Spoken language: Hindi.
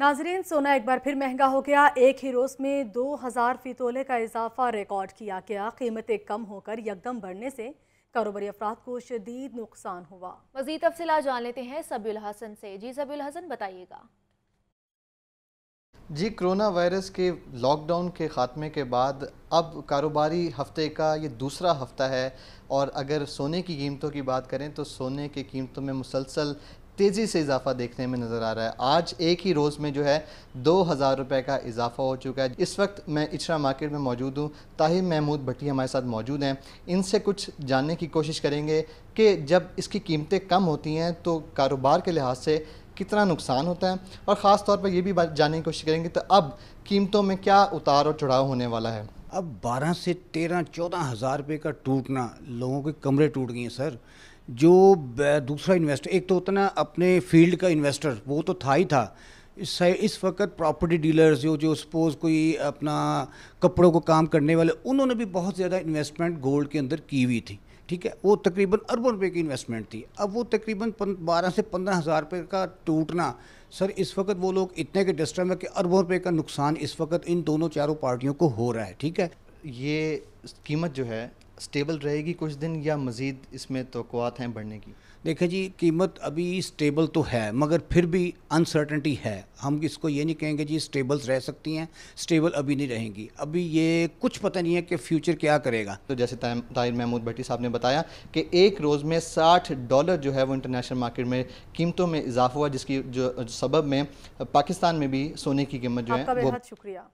नाजरीन सोना एक बार फिर महंगा हो गया एक ही रोज़ में दो हज़ार फीतोले का इजाफा रिकॉर्ड किया गया कीमतें कम होकर यकदम बढ़ने से कारोबारी अफराद को शदीद नुकसान हुआ मजीद तफसला जान लेते हैं सबील हसन से जी सबील हसन बताइएगा जी कोरोना वायरस के लॉकडाउन के ख़ात्मे के बाद अब कारोबारी हफ्ते का ये दूसरा हफ्ता है और अगर सोने की कीमतों की बात करें तो सोने की कीमतों में मुसलसल तेज़ी से इजाफा देखने में नज़र आ रहा है आज एक ही रोज़ में जो है दो हज़ार रुपये का इजाफा हो चुका है इस वक्त मैं इचरा मार्केट में मौजूद हूँ ताहिर महमूद भट्टी हमारे साथ मौजूद हैं इनसे कुछ जानने की कोशिश करेंगे कि जब इसकी कीमतें कम होती हैं तो कारोबार के लिहाज से कितना नुकसान होता है और ख़ास तौर पर यह भी बात जानने की कोशिश करेंगे तो अब कीमतों में क्या उतार और चढ़ाव होने वाला है अब बारह से तेरह चौदह हज़ार रुपये का टूटना लोगों के कमरे टूट गए सर जो दूसरा इन्वेस्टर एक तो होता ना अपने फील्ड का इन्वेस्टर वो तो था ही था इस इस वक्त प्रॉपर्टी डीलर्स जो जो सपोज कोई अपना कपड़ों को काम करने वाले उन्होंने भी बहुत ज़्यादा इन्वेस्टमेंट गोल्ड के अंदर की हुई थी ठीक है वो तकरीबन अरबों रुपए की इन्वेस्टमेंट थी अब वो तकरीबन बारह से पंद्रह हज़ार रुपये का टूटना सर इस वक्त वो लोग इतने के डिस्टर्ब है कि अरबों रुपये का नुकसान इस वक्त इन दोनों चारों पार्टियों को हो रहा है ठीक है ये कीमत जो है स्टेबल रहेगी कुछ दिन या मज़ीद इसमें तो हैं बढ़ने की देखिए जी कीमत अभी स्टेबल तो है मगर फिर भी अनसर्टनटी है हम इसको ये नहीं कहेंगे जी स्टेबल्स रह सकती हैं स्टेबल अभी नहीं रहेंगी अभी ये कुछ पता नहीं है कि फ्यूचर क्या करेगा तो जैसे ताहिर महमूद भट्टी साहब ने बताया कि एक रोज़ में साठ डॉलर जो है वो इंटरनेशनल मार्केट में कीमतों में इजाफा हुआ जिसकी जो सबब में पाकिस्तान में भी सोने की कीमत जो है बहुत शुक्रिया